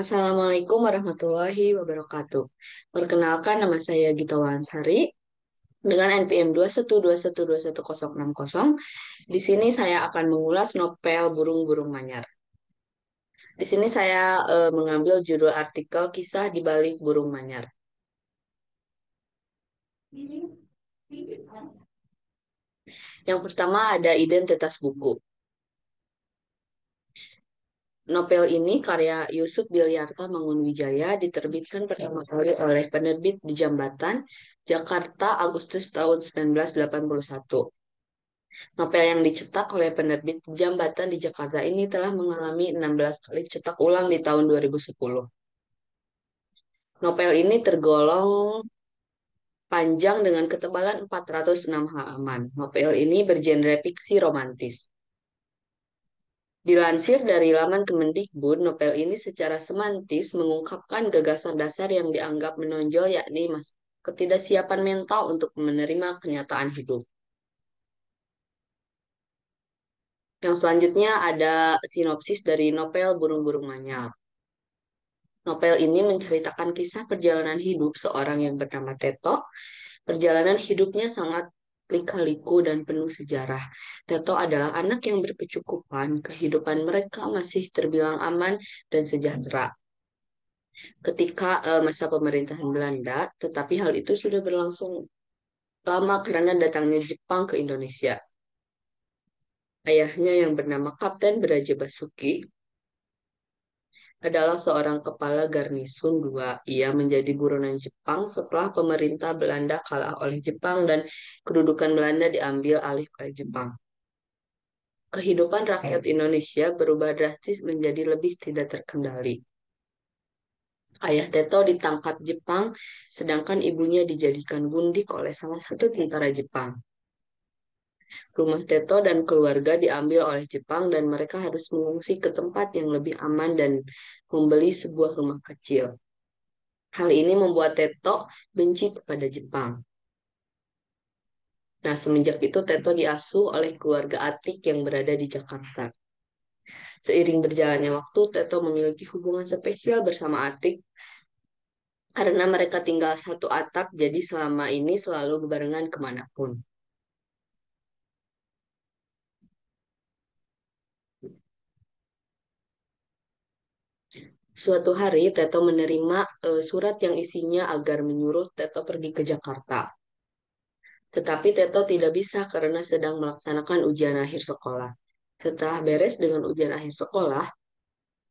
Assalamualaikum warahmatullahi wabarakatuh. Perkenalkan nama saya Gita Wansari dengan NPM 21212160. Di sini saya akan mengulas novel Burung-burung Manyar. Di sini saya uh, mengambil judul artikel Kisah di balik burung manyar. Yang pertama ada identitas buku. Novel ini karya Yusuf Biliarta Mangunwijaya diterbitkan pertama kali oleh penerbit di Jambatan, Jakarta, Agustus tahun 1981. Novel yang dicetak oleh penerbit Jambatan di Jakarta ini telah mengalami 16 kali cetak ulang di tahun 2010. Novel ini tergolong panjang dengan ketebalan 406 halaman. Novel ini bergenre fiksi romantis. Dilansir dari laman Kemendikbud, novel ini secara semantis mengungkapkan gagasan dasar yang dianggap menonjol yakni mas ketidaksiapan mental untuk menerima kenyataan hidup. Yang selanjutnya ada sinopsis dari novel Burung-Burung Manyar. Novel ini menceritakan kisah perjalanan hidup seorang yang bernama Teto. Perjalanan hidupnya sangat lika-liku dan penuh sejarah. Teto adalah anak yang berkecukupan, kehidupan mereka masih terbilang aman dan sejahtera ketika uh, masa pemerintahan Belanda, tetapi hal itu sudah berlangsung lama karena datangnya Jepang ke Indonesia. Ayahnya yang bernama Kapten Beraja Basuki adalah seorang kepala garnisun dua. Ia menjadi buronan Jepang setelah pemerintah Belanda kalah oleh Jepang dan kedudukan Belanda diambil alih oleh Jepang. Kehidupan rakyat Indonesia berubah drastis menjadi lebih tidak terkendali. Ayah Teto ditangkap Jepang, sedangkan ibunya dijadikan gundik oleh salah satu tentara Jepang. Rumah Teto dan keluarga diambil oleh Jepang dan mereka harus mengungsi ke tempat yang lebih aman dan membeli sebuah rumah kecil. Hal ini membuat Teto benci kepada Jepang. Nah, semenjak itu Teto diasuh oleh keluarga Atik yang berada di Jakarta. Seiring berjalannya waktu, Teto memiliki hubungan spesial bersama Atik karena mereka tinggal satu atap, jadi selama ini selalu berbarengan kemanapun. Suatu hari, Teto menerima uh, surat yang isinya agar menyuruh Teto pergi ke Jakarta. Tetapi Teto tidak bisa karena sedang melaksanakan ujian akhir sekolah. Setelah beres dengan ujian akhir sekolah,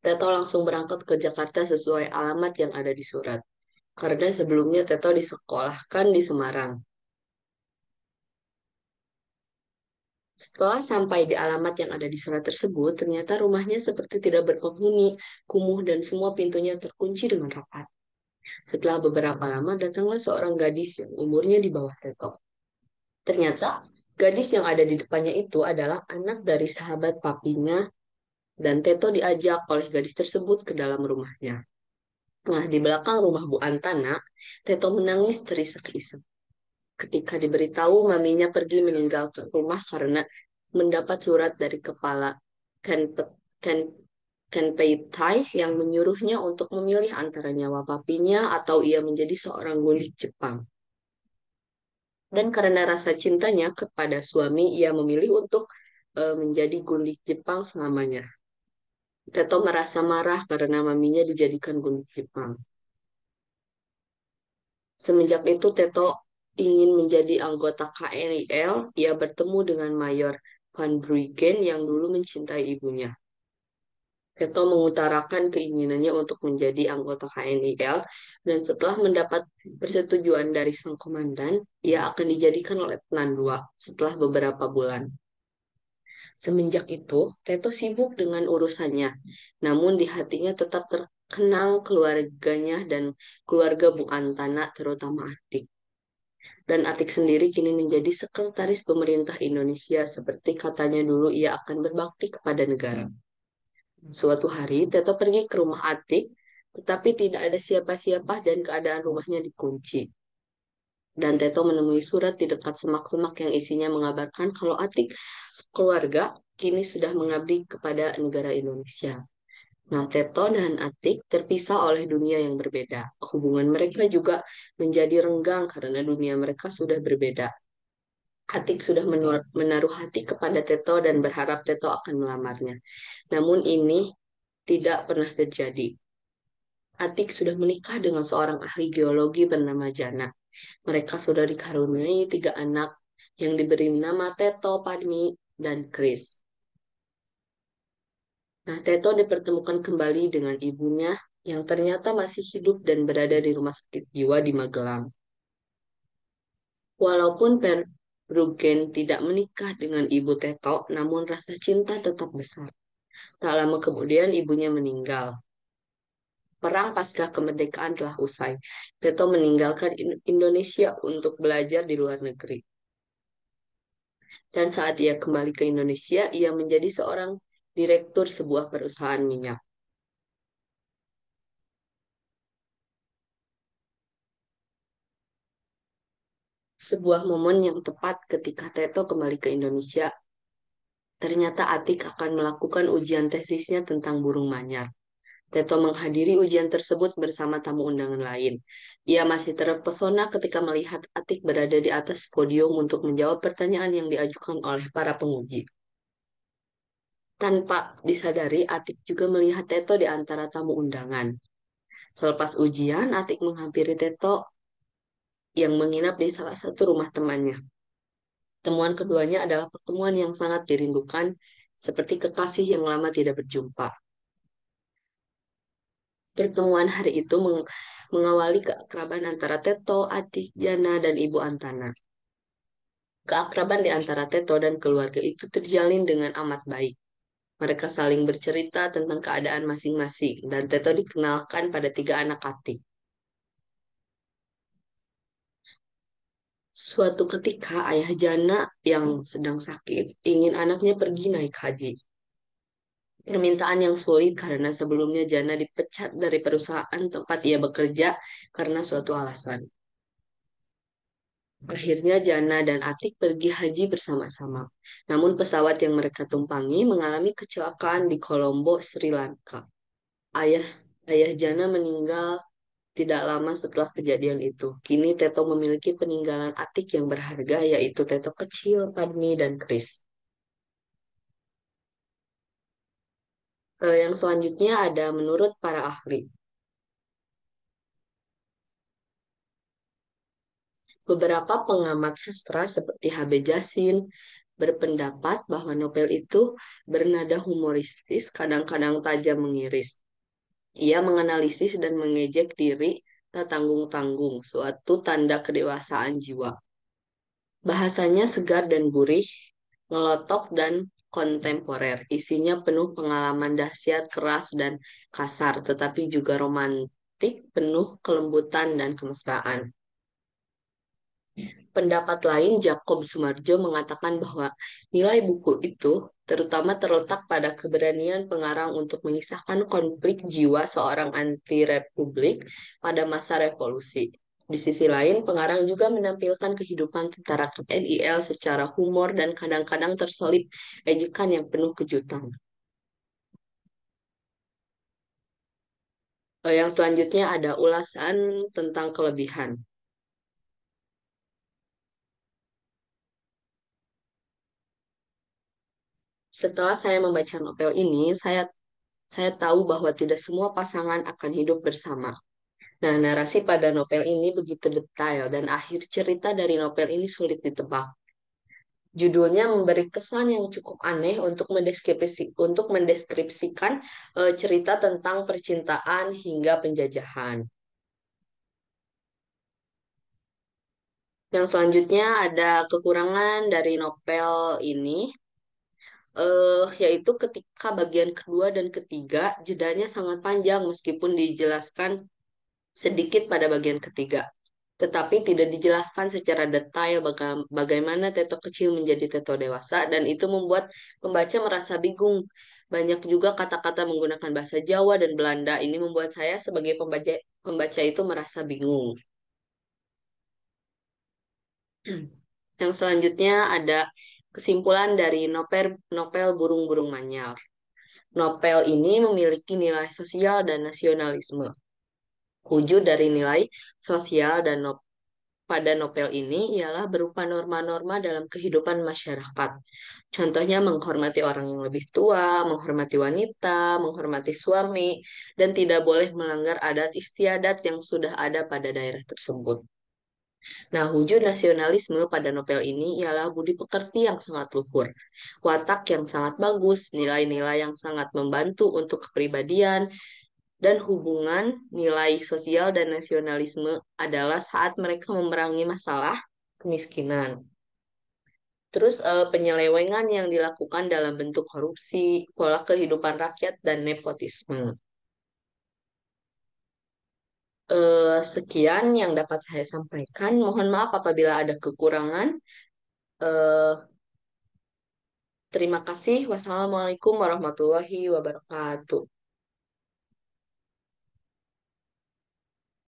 Teto langsung berangkat ke Jakarta sesuai alamat yang ada di surat. Karena sebelumnya Teto disekolahkan di Semarang. Setelah sampai di alamat yang ada di surat tersebut, ternyata rumahnya seperti tidak berpenghuni, kumuh dan semua pintunya terkunci dengan rapat. Setelah beberapa lama, datanglah seorang gadis yang umurnya di bawah tetok. Ternyata, gadis yang ada di depannya itu adalah anak dari sahabat papinya, dan Teto diajak oleh gadis tersebut ke dalam rumahnya. Nah, di belakang rumah Bu Antana, Teto menangis terisak-isak. Ketika diberitahu maminya pergi meninggalkan rumah karena mendapat surat dari kepala Ken, Ken, Tai yang menyuruhnya untuk memilih antara nyawa papinya atau ia menjadi seorang gundik Jepang. Dan karena rasa cintanya kepada suami, ia memilih untuk e, menjadi gundik Jepang selamanya. Teto merasa marah karena maminya dijadikan gundik Jepang. Semenjak itu Teto ingin menjadi anggota KNIL, ia bertemu dengan Mayor Van Bruggen yang dulu mencintai ibunya. Keto mengutarakan keinginannya untuk menjadi anggota KNIL, dan setelah mendapat persetujuan dari sang komandan, ia akan dijadikan oleh tenan dua setelah beberapa bulan. Semenjak itu, Teto sibuk dengan urusannya, namun di hatinya tetap terkenang keluarganya dan keluarga Bung Antana, terutama Atik dan Atik sendiri kini menjadi sekretaris pemerintah Indonesia seperti katanya dulu ia akan berbakti kepada negara. Hmm. Suatu hari Teto pergi ke rumah Atik tetapi tidak ada siapa-siapa dan keadaan rumahnya dikunci. Dan Teto menemui surat di dekat semak-semak yang isinya mengabarkan kalau Atik keluarga kini sudah mengabdi kepada negara Indonesia. Nah, Teto dan Atik terpisah oleh dunia yang berbeda. Hubungan mereka juga menjadi renggang karena dunia mereka sudah berbeda. Atik sudah menaruh hati kepada Teto dan berharap Teto akan melamarnya. Namun ini tidak pernah terjadi. Atik sudah menikah dengan seorang ahli geologi bernama Jana. Mereka sudah dikaruniai tiga anak yang diberi nama Teto, Padmi, dan Chris. Nah, Teto dipertemukan kembali dengan ibunya yang ternyata masih hidup dan berada di rumah sakit jiwa di Magelang. Walaupun Verbruggen tidak menikah dengan ibu Teto, namun rasa cinta tetap besar. Tak lama kemudian ibunya meninggal. Perang pasca kemerdekaan telah usai. Teto meninggalkan Indonesia untuk belajar di luar negeri. Dan saat ia kembali ke Indonesia, ia menjadi seorang direktur sebuah perusahaan minyak. Sebuah momen yang tepat ketika Teto kembali ke Indonesia, ternyata Atik akan melakukan ujian tesisnya tentang burung manyar. Teto menghadiri ujian tersebut bersama tamu undangan lain. Ia masih terpesona ketika melihat Atik berada di atas podium untuk menjawab pertanyaan yang diajukan oleh para penguji. Tanpa disadari, Atik juga melihat Teto di antara tamu undangan. Selepas ujian, Atik menghampiri Teto yang menginap di salah satu rumah temannya. Temuan keduanya adalah pertemuan yang sangat dirindukan, seperti kekasih yang lama tidak berjumpa. Pertemuan hari itu meng mengawali keakraban antara Teto, Atik, Jana, dan Ibu Antana. Keakraban di antara Teto dan keluarga itu terjalin dengan amat baik. Mereka saling bercerita tentang keadaan masing-masing, dan Teto dikenalkan pada tiga anak atik. Suatu ketika ayah Jana yang sedang sakit ingin anaknya pergi naik haji. Permintaan yang sulit karena sebelumnya Jana dipecat dari perusahaan tempat ia bekerja karena suatu alasan. Akhirnya Jana dan Atik pergi haji bersama-sama. Namun pesawat yang mereka tumpangi mengalami kecelakaan di Kolombo, Sri Lanka. Ayah ayah Jana meninggal tidak lama setelah kejadian itu. Kini Teto memiliki peninggalan Atik yang berharga yaitu Teto kecil, Padmi, dan Kris. Eh, yang selanjutnya ada menurut para ahli. beberapa pengamat sastra seperti HB Jasin berpendapat bahwa novel itu bernada humoristis, kadang-kadang tajam mengiris. Ia menganalisis dan mengejek diri tak tanggung-tanggung, suatu tanda kedewasaan jiwa. Bahasanya segar dan gurih, ngelotok dan kontemporer. Isinya penuh pengalaman dahsyat, keras, dan kasar, tetapi juga romantik, penuh kelembutan dan kemesraan pendapat lain, Jacob Sumarjo mengatakan bahwa nilai buku itu terutama terletak pada keberanian pengarang untuk mengisahkan konflik jiwa seorang anti-republik pada masa revolusi. Di sisi lain, pengarang juga menampilkan kehidupan tentara NIL secara humor dan kadang-kadang terselip ejekan yang penuh kejutan. Eh, yang selanjutnya ada ulasan tentang kelebihan. Setelah saya membaca novel ini, saya saya tahu bahwa tidak semua pasangan akan hidup bersama. Nah, narasi pada novel ini begitu detail dan akhir cerita dari novel ini sulit ditebak. Judulnya memberi kesan yang cukup aneh untuk mendeskripsi untuk mendeskripsikan e, cerita tentang percintaan hingga penjajahan. Yang selanjutnya ada kekurangan dari novel ini. Uh, yaitu ketika bagian kedua dan ketiga jedanya sangat panjang meskipun dijelaskan sedikit pada bagian ketiga. Tetapi tidak dijelaskan secara detail baga bagaimana teto kecil menjadi teto dewasa dan itu membuat pembaca merasa bingung. Banyak juga kata-kata menggunakan bahasa Jawa dan Belanda. Ini membuat saya sebagai pembaca pembaca itu merasa bingung. Yang selanjutnya ada Kesimpulan dari novel, novel Burung-Burung Manyar. Novel ini memiliki nilai sosial dan nasionalisme. Wujud dari nilai sosial dan no, pada novel ini ialah berupa norma-norma dalam kehidupan masyarakat. Contohnya menghormati orang yang lebih tua, menghormati wanita, menghormati suami, dan tidak boleh melanggar adat istiadat yang sudah ada pada daerah tersebut. Nah, wujud nasionalisme pada novel ini ialah budi pekerti yang sangat luhur, watak yang sangat bagus, nilai-nilai yang sangat membantu untuk kepribadian, dan hubungan nilai sosial dan nasionalisme adalah saat mereka memerangi masalah kemiskinan. Terus eh, penyelewengan yang dilakukan dalam bentuk korupsi, pola kehidupan rakyat, dan nepotisme uh, sekian yang dapat saya sampaikan. Mohon maaf apabila ada kekurangan. Uh, terima kasih. Wassalamualaikum warahmatullahi wabarakatuh.